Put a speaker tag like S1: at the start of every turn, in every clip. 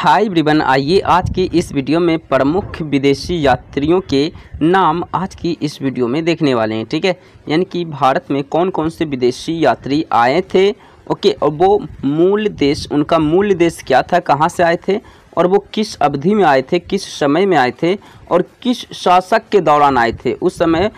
S1: हाय ब्रिबन आइए आज की इस वीडियो में प्रमुख विदेशी यात्रियों के नाम आज की इस वीडियो में देखने वाले हैं ठीक है यानी कि भारत में कौन कौन से विदेशी यात्री आए थे ओके और वो मूल देश उनका मूल देश क्या था कहाँ से आए थे और वो किस अवधि में आए थे किस समय में आए थे और किस शासक के दौरान आए थे उस समय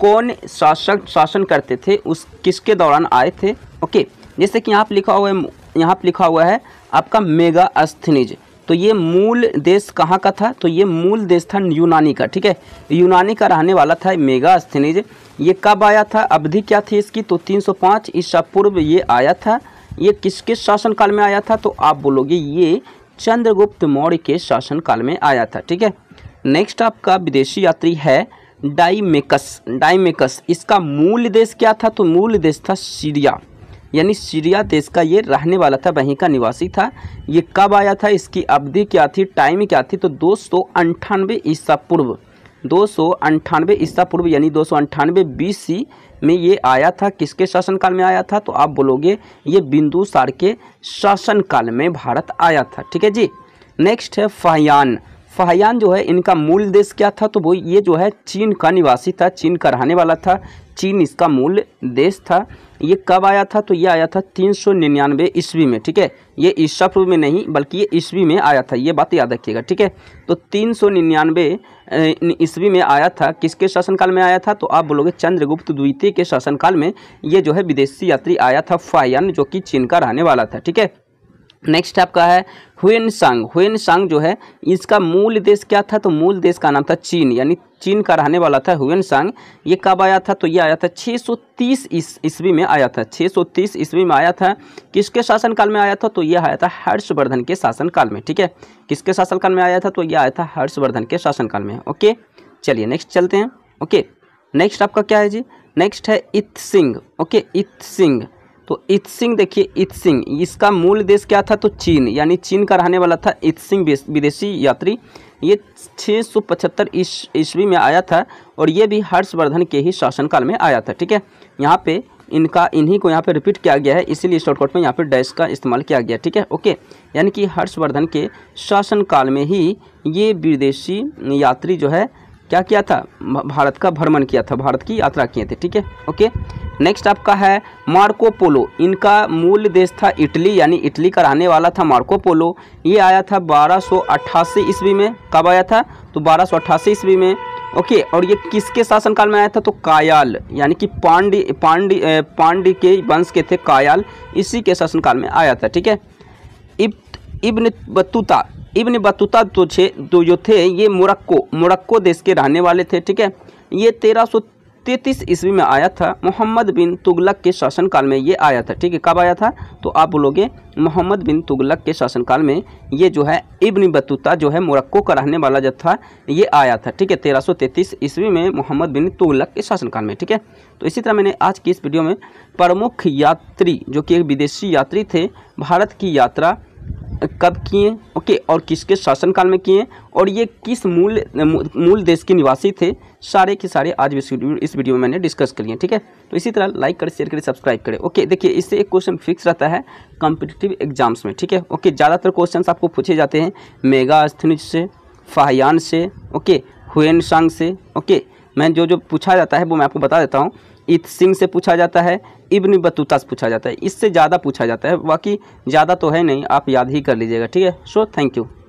S1: कौन शासक शासन करते थे उस किसके दौरान आए थे ओके जैसे कि यहाँ पर लिखा हुआ है यहाँ पर लिखा हुआ है आपका मेगा अस्थनिज तो ये मूल देश कहाँ का था तो ये मूल देश था यूनानी का ठीक है यूनानी का रहने वाला था मेगा अस्थनिज ये कब आया था अवधि क्या थी इसकी तो 305 ईसा पूर्व ये आया था ये किस किस शासनकाल में आया था तो आप बोलोगे ये चंद्रगुप्त मौर्य के शासनकाल में आया था ठीक है नेक्स्ट आपका विदेशी यात्री है डाइमेकस डाइमेकस इसका मूल देश क्या था तो मूल देश था सीरिया यानी सीरिया देश का ये रहने वाला था वहीं का निवासी था ये कब आया था इसकी अवधि क्या थी टाइम क्या थी तो दो सौ अंठानवे ईसा पूर्व दो सौ अंठानवे ईसा पूर्व यानी दो सौ अंठानवे में ये आया था किसके शासनकाल में आया था तो आप बोलोगे ये बिंदुसार के शासनकाल में भारत आया था ठीक है जी नेक्स्ट है फहयान फाहयान जो है इनका मूल देश क्या था तो वो ये जो है चीन का निवासी था चीन का रहने वाला था चीन इसका मूल देश था ये कब आया था तो ये आया था तीन सौ निन्यानवे ईस्वी में ठीक है ये ईसा पूर्व में नहीं बल्कि ये ईस्वी में आया था ये बात याद रखिएगा ठीक है तो तीन सौ निन्यानवे ईस्वी में आया था किसके शासनकाल में आया था तो आप बोलोगे चंद्रगुप्त द्वितीय के शासनकाल में ये जो है विदेशी यात्री आया था फायन जो कि चीन का रहने वाला था ठीक है नेक्स्ट आपका है हुएन सांग हुएन सांग जो है इसका मूल देश क्या था तो मूल देश का नाम था चीन यानी चीन का रहने वाला था हुएन सांग ये कब आया था तो ये आया था 630 ईस्वी में आया था 630 ईस्वी में आया था किसके शासनकाल में आया था तो ये आया था हर्षवर्धन के शासनकाल में ठीक है किसके शासनकाल में आया था तो ये आया था हर्षवर्धन के शासनकाल में ओके चलिए नेक्स्ट चलते हैं ओके नेक्स्ट आपका क्या है जी नेक्स्ट है इथ सिंह ओके इथ सिंह तो इत्सिंग देखिए इत्सिंग इसका मूल देश क्या था तो चीन यानी चीन का रहने वाला था इत्सिंग विदेशी यात्री ये छः सौ पचहत्तर ईस्वी में आया था और ये भी हर्षवर्धन के ही शासनकाल में आया था ठीक है यहाँ पे इनका इन्हीं को यहाँ पे रिपीट किया गया है इसीलिए शॉर्टकट में यहाँ पे डैश का इस्तेमाल किया गया ठीक है ओके यानी कि हर्षवर्धन के शासनकाल में ही ये विदेशी यात्री जो है क्या किया था भारत का भ्रमण किया था भारत की यात्रा किए थे ठीक है ओके नेक्स्ट आपका है मार्को पोलो इनका मूल देश था इटली यानी इटली का रहने वाला था मार्को पोलो ये आया था 1288 ईस्वी में कब आया था तो 1288 ईस्वी में ओके और ये किसके शासनकाल में आया था तो कायाल यानी कि पांडी पांडी पांडी के वंश के थे कायाल इसी के शासनकाल में आया था ठीक है इब इब्न बतूता इब्न बतूता तो छे तो जो थे ये मोरक्को मोरक्को देश के रहने वाले थे ठीक है ये तेरह तैतीस ईस्वी में आया था मोहम्मद बिन तुगलक के शासनकाल में ये आया था ठीक है कब आया था तो आप बोलोगे मोहम्मद बिन तुगलक के शासनकाल में ये जो है इब्न बतूता जो है मुरक्को का रहने वाला जो था ये आया था ठीक है तेरह सौ ईस्वी में मोहम्मद बिन तुगलक के शासनकाल में ठीक है तो इसी तरह मैंने आज की इस वीडियो में प्रमुख यात्री जो कि एक विदेशी यात्री थे भारत की यात्रा कब किए ओके और किसके शासनकाल में किए और ये किस मूल मूल देश के निवासी थे सारे के सारे आज इस वीडियो में मैंने डिस्कस करिए ठीक है तो इसी तरह लाइक करें शेयर करें सब्सक्राइब करें ओके देखिए इससे एक क्वेश्चन फिक्स रहता है कॉम्पिटिटिव एग्जाम्स में ठीक है ओके ज़्यादातर क्वेश्चन आपको पूछे जाते हैं मेगा अस्थनिज से फाहयान से ओके हुएनसांग से ओके मैं जो जो पूछा जाता है वो मैं आपको बता देता हूँ इत सिंह से पूछा जाता है इब्न बतूता से पूछा जाता है इससे ज़्यादा पूछा जाता है बाकी ज़्यादा तो है नहीं आप याद ही कर लीजिएगा ठीक है सो थैंक यू